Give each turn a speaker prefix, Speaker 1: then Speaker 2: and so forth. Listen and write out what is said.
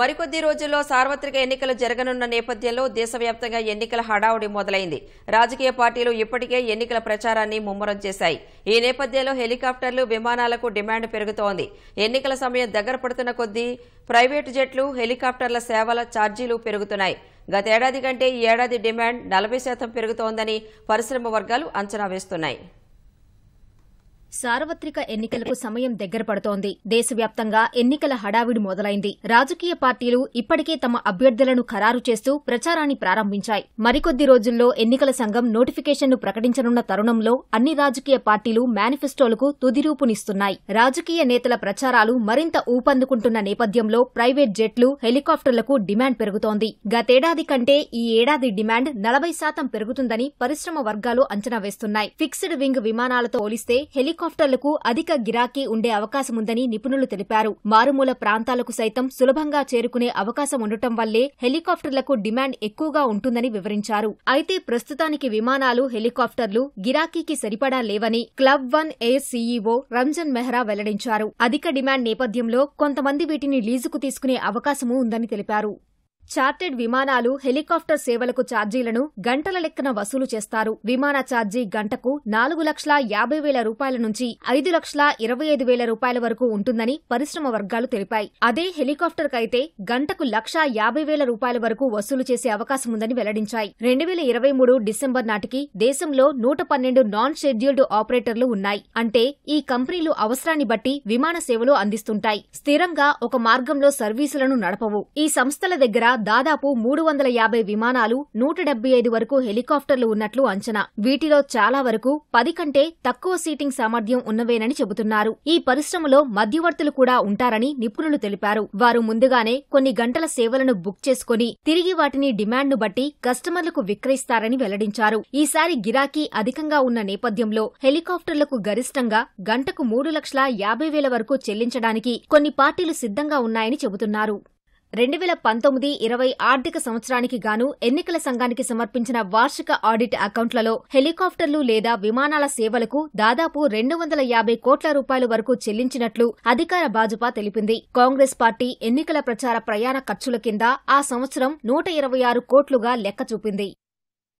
Speaker 1: మరికొద్ది రోజుల్లో సార్వత్రిక ఎన్నికలు జరగనున్న నేపథ్యంలో దేశవ్యాప్తంగా ఎన్నికల హడావుడి మొదలైంది రాజకీయ పార్టీలు ఇప్పటికే ఎన్నికల ప్రచారాన్ని ముమ్మరం చేశాయి ఈ నేపథ్యంలో హెలికాప్టర్లు విమానాలకు డిమాండ్ పెరుగుతోంది ఎన్నికల సమయం దగ్గర పడుతున్న కొద్దీ ప్రైవేటు జట్లు హెలికాప్టర్ల సేవల ఛార్జీలు పెరుగుతున్నాయి గతేడాది కంటే ఈ ఏడాది డిమాండ్ నలభై శాతం పెరుగుతోందని పరిశ్రమ వర్గాలు అంచనా వేస్తున్నాయి
Speaker 2: సార్వత్రిక ఎన్నికలకు సమయం దగ్గర పడుతోంది దేశవ్యాప్తంగా ఎన్నికల హడావిడి మొదలైంది రాజకీయ పార్టీలు ఇప్పటికే తమ అభ్యర్థులను ఖరారు చేస్తూ ప్రచారాన్ని ప్రారంభించాయి మరికొద్ది రోజుల్లో ఎన్నికల సంఘం నోటిఫికేషన్ను ప్రకటించనున్న తరుణంలో అన్ని రాజకీయ పార్టీలు మేనిఫెస్టోలకు తుదిరూపునిస్తున్నాయి రాజకీయ నేతల ప్రచారాలు మరింత ఊపందుకుంటున్న నేపథ్యంలో ప్రైవేట్ జెట్లు హెలికాప్టర్లకు డిమాండ్ పెరుగుతోంది గతేడాది కంటే ఈ ఏడాది డిమాండ్ నలభై శాతం పెరుగుతుందని పరిశ్రమ వర్గాలు అంచనా వేస్తున్నాయి ఫిక్స్డ్ వింగ్ విమానాలతో పోలిస్తే హెలికాప్టర్ హెలికాప్టర్లకు అధిక గిరాకీ ఉండే అవకాశముందని నిపుణులు తెలిపారు మారుమూల ప్రాంతాలకు సైతం సులభంగా చేరుకునే అవకాశం ఉండటం వల్లే హెలికాప్టర్లకు డిమాండ్ ఎక్కువగా ఉంటుందని వివరించారు అయితే ప్రస్తుతానికి విమానాలు హెలికాప్టర్లు గిరాకీకి సరిపడా లేవని club one air CEO Ranjan Mehra వెల్లడించారు అధిక డిమాండ్ నేపథ్యంలో కొంతమంది వీటిని లీజుకు తీసుకునే అవకాశమూ ఉందని తెలిపారు చార్టెడ్ విమానాలు హెలికాప్టర్ సేవలకు ఛార్జీలను గంటల లెక్కన వసూలు చేస్తారు విమాన ఛార్జీ గంటకు నాలుగు లక్షల యాభై వేల రూపాయల నుంచి ఐదు లక్షల ఇరవై ఐదు వేల రూపాయల వరకు ఉంటుందని పరిశ్రమ వర్గాలు తెలిపాయి అదే హెలికాప్టర్కైతే గంటకు లక్ష యాభై వేల రూపాయల వరకు వసూలు చేసే అవకాశం ఉందని వెల్లడించాయి రెండు వేల ఇరవై మూడు డిసెంబర్ నాటికి దేశంలో నూట పన్నెండు నాన్ షెడ్యూల్డ్ ఆపరేటర్లు ఉన్నాయి అంటే ఈ కంపెనీలు అవసరాన్ని బట్టి విమాన సేవలు అందిస్తుంటాయి స్థిరంగా ఒక మార్గంలో సర్వీసులను నడపవు ఈ సంస్థల దగ్గర దాదాపు మూడు వందల యాభై విమానాలు నూట డెబ్బై ఐదు వరకు హెలికాప్టర్లు ఉన్నట్లు అంచనా వీటిలో చాలా వరకు పది కంటే తక్కువ సీటింగ్ సామర్థ్యం ఉన్నవేనని చెబుతున్నారు ఈ పరిశ్రమలో మధ్యవర్తులు కూడా ఉంటారని నిపుణులు తెలిపారు వారు ముందుగానే కొన్ని గంటల సేవలను బుక్ చేసుకుని తిరిగి వాటిని డిమాండ్ను బట్టి కస్టమర్లకు విక్రయిస్తారని వెల్లడించారు ఈసారి గిరాకీ అధికంగా ఉన్న నేపథ్యంలో హెలికాప్టర్లకు గరిష్టంగా గంటకు మూడు లక్షల యాభై వేల వరకు చెల్లించడానికి కొన్ని పార్టీలు సిద్ధంగా ఉన్నాయని చెబుతున్నారు రెండు వేల పంతొమ్మిది ఇరవై ఆర్థిక సంవత్సరానికి గాను ఎన్నికల సంఘానికి సమర్పించిన వార్షిక ఆడిట్ అకౌంట్లలో హెలికాప్టర్లు లేదా విమానాల సేవలకు దాదాపు రెండు వందల యాభై కోట్ల రూపాయల వరకు చెల్లించినట్లు అధికార భాజపా తెలిపింది కాంగ్రెస్ పార్టీ ఎన్నికల ప్రచార ప్రయాణ ఖర్చుల కింద ఆ సంవత్సరం నూట ఇరవై ఆరు కోట్లుగా లెక్క చూపింది